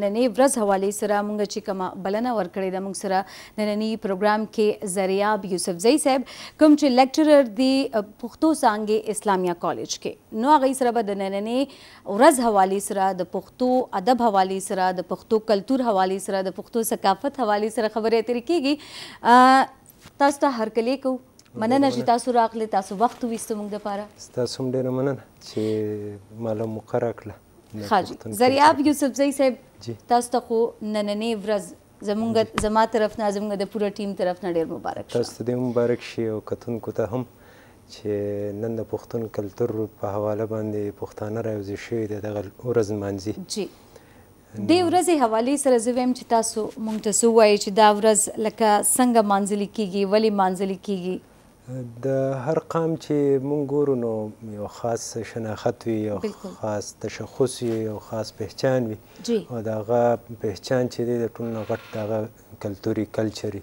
نننې ورځ حواله سره مونږ چې کومه بلنه ورکړې ده مونږ سره نننې پروګرام کې زریاب یوسف زئی صاحب کوم چې لیکچرر دی پښتو سانګې اسلامیا کالج کې نو هغه سره به د نننې ورځ حواله سره د پښتو ادب حواله سره د پښتو کلچر حواله سره د پښتو ثقافت حواله سره خبرې اترې کیږي تاسو ته هرکلی کوو مننه چې تاسو راغلي تاسو وخت وېستو موږ د پاره تاسو هم ډېره مننه چې مالم مقرره کړه خاجي زریاب یوسف زئی صاحب تاسو ته خو نننې ورځ زمونږ زما طرف نه زمونږ د پوره ټیم طرف نه ډیر مبارک شه تاسو دې مبارک شي او کتونکو ته هم چې نن د پښتون کلچر په حواله باندې پښتانه راوځي شوی د دغه ورځ مانځي جی دی ورځې حواله سره زویم چې تاسو مونږ ته سو وایي چې دا ورځ لکه څنګه مانځل کیږي ولی مانځل کیږي د هر قام چې مونږ ګورو نو یو خاص شناخت وي یو خاص تشخص وي یو خاص پہچان وي او دا غا پہچان چې دی د ټولنې غټ دا کلتوري کلچري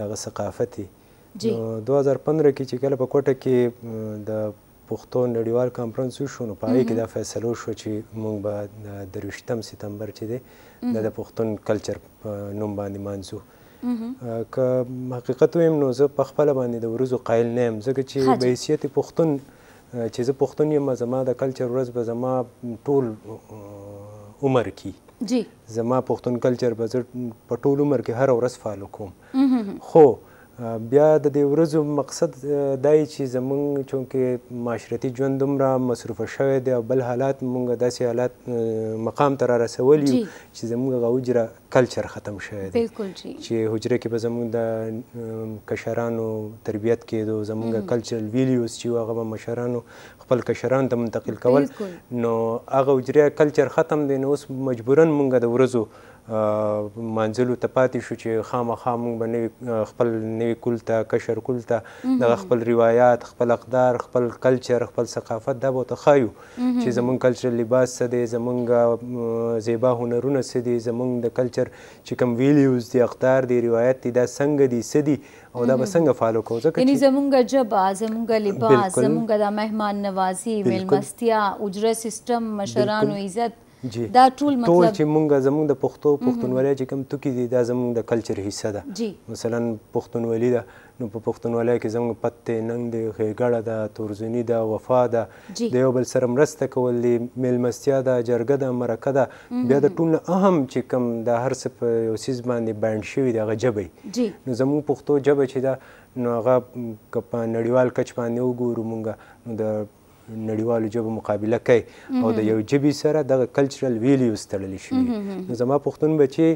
دا ثقافتي نو 2015 کې چې کله په کوټه کې د پښتو نړیوال کانفرنس شو نو پای کې دا فیصله شو چې مونږ به د 23 سپتمبر چې دی د پښتون کلچر په نوم باندې مانځو که حقیقت ویم نو زه په خپل باندې د ورځو قایل نه یم ځکه چې بیسیت پښتون چې زه پښتون یم زما د کلچر ورځ به زما ټول عمر کې جی زما پښتون کلچر به زه په ټول عمر کې هر ورځ فالو کوم خو بیا د دې ورځو مقصد دای چې زمونږ چونکې معاشرتي ژوند دومره مصروفه شوی دی او بل حالات مونږ داسې حالات مقام ته را رسولی چې زمونږ هغه حجره کلچر ختم شوی دی چې حجره کې به زمونږ د کشرانو تربیت کېدو زمونږ کلچرل ویلیوز چې هغه به مشرانو خپل کشرانو ته منتقل کول نو هغه حجره کلچر ختم دی نو اوس مجبورن مونږ د ورځو منځلو ته پاتې شو چې خامخا موږ به نوې خپل نوې کول ته کشر کول ته دغه خپل روایات خپل اقدار خپل کلچر خپل ثقافت دا به ورته ښایو چې زمونږ کلچر لباس څه دی زمونږ زیبا هنرونه څه دي زمونږ د کلچر چې کوم ویلیوز دي اقدار دي روایت دي دا څنګه دي څه دي او دا به څنګه فالو کوو ځکه یعنی زمونږ جبا زمونږ لباس زمونږ د مهمان نوازی میلمستیا اجره سیستم مشرانو عزت جی دا ټول مطلب ټول چې مونږ زمونږ د پښتو پښتونولۍ چې کوم ټکی دي دا زمونږ د کلچر حصہ ده جی مثلا پښتونولي ده نو په پښتونولۍ کې زمونږ پته ننګ دی غېګړه ده تورزنی ده وفا ده د یو بل سره مرسته کول دي میلمستیا ده جرګه ده مرکه ده بیا د ټول اهم چې کوم د هر څه په یو سیس باندې باند شوی دی غجبې نو زمونږ پښتو جبه چې ده نو هغه په نړیوال کچ باندې وګورو مونږ نو د نړیوالو جبو مقابله کوي او د یو جبې سره د کلچرل ویلیوز تړل شي نو زما پښتون بچي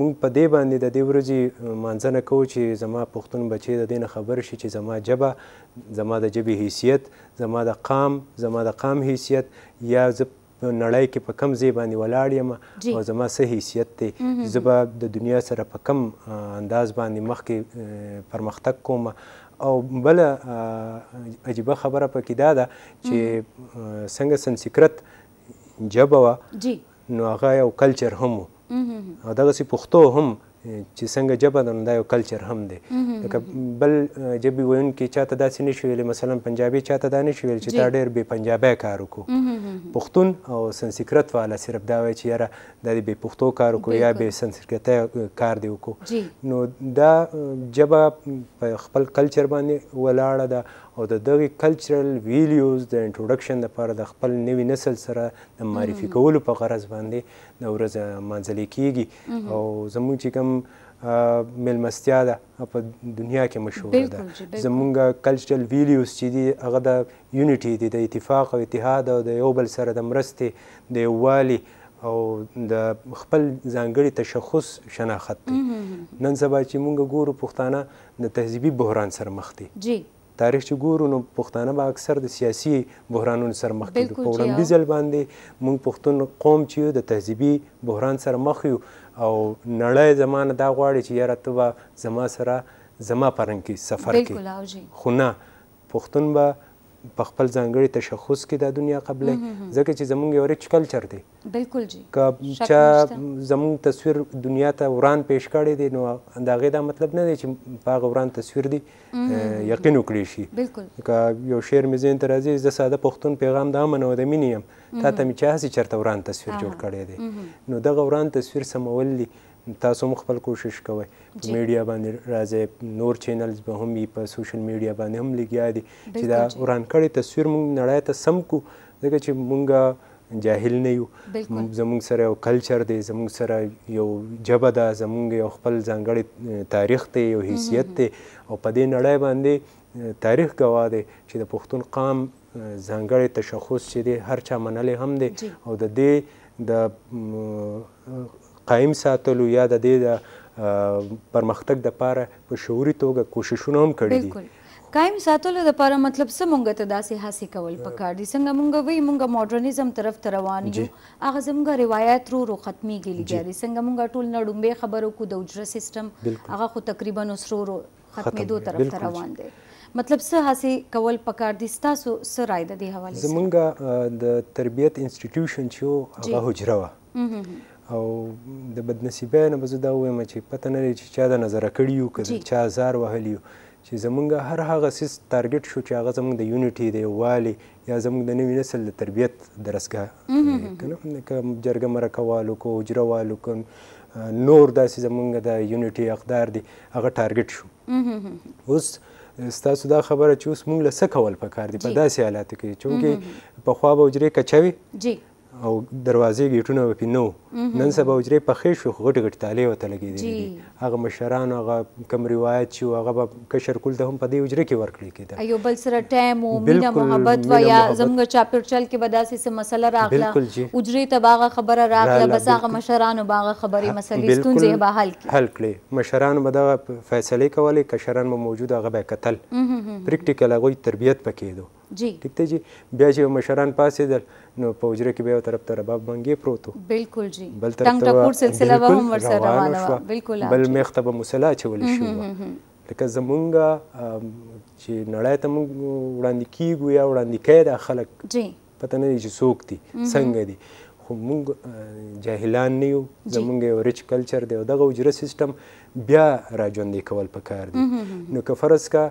مونږ په دې باندې د دې ورځې مانځنه کوو چې زما پښتون بچي د دین خبر شي چې زما جبه زما د جبې حیثیت زما د قام زما د قام حیثیت یا زب نړۍ کې په کم ځای باندې ولاړ یم او زما څه حیثیت دی زه به د دنیا سره په کم انداز باندې مخکې پرمختګ کوم او بل عجیبه خبره پکې دا ده چې څنګه سنسکرت جبه وه نو هغه یو کلچر هم او دغسې پښتو هم چې څنګه جبه ده نو دا یو کلچر هم دی لکه بل ژبې ویونکي چاته داسې نه شي ویلې مثلا پنجابي چاته دا نه شي ویل چې دا ډېر بې پنجابی کار وکړو پښتون او سنسکرت والا صرف دا وایي چې یاره دا دې بې پښتو کار وکړو یا بې سنسکرتۍ کار دې وکړو نو دا ژبه په خپل کلچر باندې ولاړه ده او د دغه کلچرل ویلیوز د انټروډکشن لپاره د خپل نوي نسل سره د معرفي کولو په غرض باندې د ورځ منځلې کیږي او زموږ چې کوم ملمستیا ده په دنیا کې مشهوره ده زمونږ کلچرل ویلیوز چې دي هغه د یونټي دي د اتفاق او اتحاد او د یو بل سره د مرستې د یووالي او د خپل ځانګړي تشخص شناخت دی نن سبا چې مونږ ګورو پښتانه د تهذیبي بحران سره مخ دي تاریخ چې ګورو نو پښتانه به اکثر د سیاسي بحرانونو سره مخ کېږي په وړاندې ځل باندې موږ پښتون قوم چې یو د تهذیبي بحران سره مخ یو او نړۍ زمانه دا غواړي چې یاره ته به زما سره زما پرنګ کې سفر کې خو نه پښتون به په خپل ځانګړي تشخص کې د دنیا قبلې ځکه چې زمونږ یو ریچ کلچر دی بالکل جی که چا زمونږ تصویر دنیا ته وران پیش کړی دی نو دا غي دا مطلب نه دی چې په هغه وران تصویر دی یقین وکړي شي بالکل که یو شعر مې زین ترازی ز ساده پښتون پیغام د امن او د مینې يم تا ته مې چا هسي چرته وران تصویر جوړ کړی دی نو دغه وران تصویر سمول دی تاسو هم خپل کوشش کوئ په میډیا باندې راځي نور چینلز به هم په سوشل میډیا باندې هم لګیا دي چې دا وران کړی تصویر مونږ نړۍ ته سم کو ځکه چې مونږه جاهل نه یو زمونږ سره یو کلچر دی زمونږ سره یو جبه ده زمونږ یو خپل ځانګړی تاریخ دی یو حیثیت دی او په دې نړۍ باندې تاریخ گواه دی چې د پښتون قام ځانګړی تشخص چې دی هر چا منلی هم دی او د دې د قایم ساتلو یا د دې پرمختګ د پاره په شعوري توګه کوششونه هم کړي دي قائم ساتلو لپاره مطلب څه مونږ ته داسې حاصل کول پکار دي څنګه مونږ وی مونږ ماډرنیزم طرف ته روان یو هغه زموږ روایت رو رو ختمي کېږي لري څنګه مونږ ټول نړمبه خبرو کو د اجر سیستم هغه خو تقریبا وسرو رو ختمې دوه طرف ته روان دي مطلب څه حاصل کول پکار دي تاسو سره راي د دې حواله زمونږ د تربيت انسټیټیوشن چې هغه حجره او د بدنصیبۍ نه به زه دا ووایم چې پته نه لري چې چا د نظره کړي یو که چا زار وهلی یو چې زمونږ هر هغه سیس ټارګټ شو چې هغه زمونږ د یونیټي د یووالي یا زمونږ د نوي نسل د تربیت درسګاه که نه که جرګه مرکه والو کو اجره والو که نور داسې زمونږ د یونیټي اقدار دی هغه ټارګټ شو اوس ستاسو دا خبره چې اوس مونږ له څه کول پکار دي په داسې حالاتو کې چونکې پخوا به حجرې کچوي او دروازې گیټونه به پینو نن سبا حجرې پخې شو خو غټ غټ تالې وته لګېدلې هغه مشران هغه کم روایت چې هغه به کشر کول ته هم په دې حجرې کې ورکړي کېده یو بل سره ټایم او مینه محبت و یا زموږ چاپرچل کې به داسې څه مسله راغله حجرې ته به هغه خبره راغله بس هغه مشرانو به هغه خبرې مسلې ستونزې به حل کړي حل کړي مشرانو به دغه فیصلې کولې کشران به موجود هغه به کتل پریکټیکل هغوی تربیت پکې دو جی ٹھیک ته جی بیا چې مشران پاسې در نو پوجره کې بیا طرف ته رباب بنګي پروتو بالکل جی بل طرف ته ټنګ سلسله به هم ورسره روانه و بالکل بل مخته به مسله چول شو لکه زمونږه چې نړۍ ته موږ وړاندې کیږو یا وړاندې کوي دا خلک جی پته نه چې څوک دي څنګه دي خو مونږ جاهلان نه یو زمونږ یو ریچ کلچر دی او دغه حجره سیستم بیا را ژوندی کول پکار دی نو که فرض کا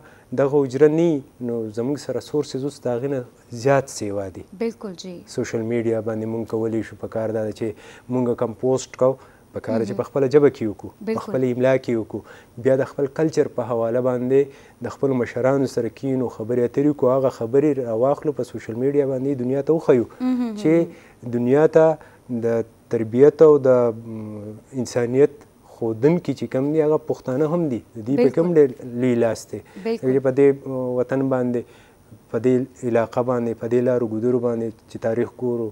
دغه حجره نه نو زمونږ سره سورسز اوس داغه زیات سیوا دي بالکل جی سوشل میډیا باندې مونږ کولی شو پکار دا چې مونږ کمپوست کو پکار چې په خپل جبه کې وکړو په خپل املا کې وکړو بیا د خپل کلچر په حواله باندې د خپل مشرانو سره کینو خبرې اترې کو هغه خبرې راواخلو په سوشل میډیا باندې دنیا ته وخیو چې دنیا ته د تربیت او د انسانیت خودن کې چې کم دی هغه پښتانه هم دي د دې په کوم لوی لاس دی په دې وطن باندې په دې علاقه باندې په دې لارو ګودرو باندې چې تاریخ ګورو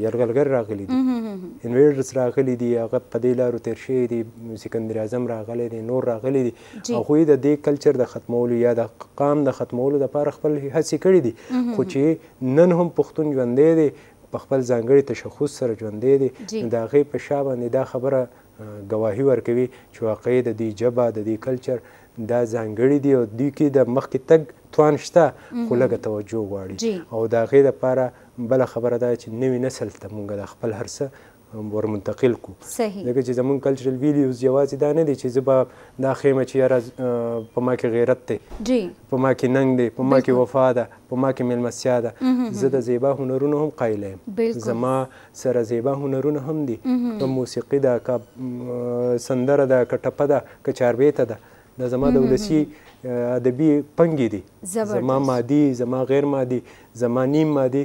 یرغلګر راغلي دي انویډرز راغلي دي هغه په دې لارو تیر شوي دي سکندر اعظم راغلی دی نور راغلي دي هغوی د دې کلچر د ختمولو یا د قام د ختمولو دپاره خپل هڅې کړي دي خو چې نن هم پښتون ژوندی دی په خپل ځانګړي تشخص سره ژوندی دي د هغې په شا باندې دا خبره ګواهي ورکوي چې واقعي د دې ژبه د دې کلچر دا ځانګړي دي او دوی کې د مخکې تګ توان شته خو لږه توجه غواړي او د هغې دپاره بله خبره دا چې نوي نسل ته مونږ د خپل هر څه ورمنتقل کو صحیح لکه چې زمون کلچرل ویلیوز یوازې دا نه دي چې زبا دا خیمه چې یاره په ما کې غیرت دی جی په ما کې ننګ دی په ما کې وفا ده په ما کې ملمسیا ده زه د زیبا هنرونو هم قایل یم زما سره زیبا هنرونه هم دي په موسیقي ده کا سندره ده کا ټپه ده کا چاربیته ده دا زما د ولسی ادبي پنګې دي زما مادي زما غیر مادي زما نیم مادي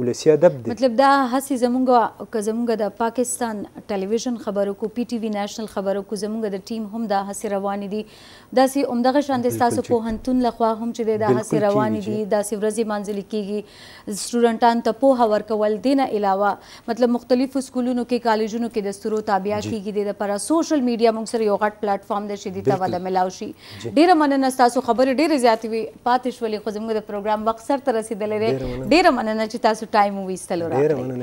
ولسی ادب دی مطلب دا هسي زمونږ که زمونږ د پاکستان ټلویزیون خبرو کو پی ټی وی نېشنل خبرو کو زمونږ د ټیم هم دا هسي روان دي دا سي عمدغه شان د تاسو په هنتون لخوا هم چې دا هسي روان دي دا سي ورځي منځل کیږي سټوډنټان ته په هور کول دینه علاوه مطلب مختلفو سکولونو کې کالجونو کې د سترو تابعیا کیږي د پر سوشل میډیا موږ سره یو غټ پلیټ فارم د شدي ته ولا ملاو شي ډیره مننه تاسو خبرې ډیره زیاتې وي پاتې شولې خو زمونږ د پروګرام وخت سره رسیدلې ډیره مننه ನನ್ನ ಚಿತ್ತಾಸು time movies ತಲೋರ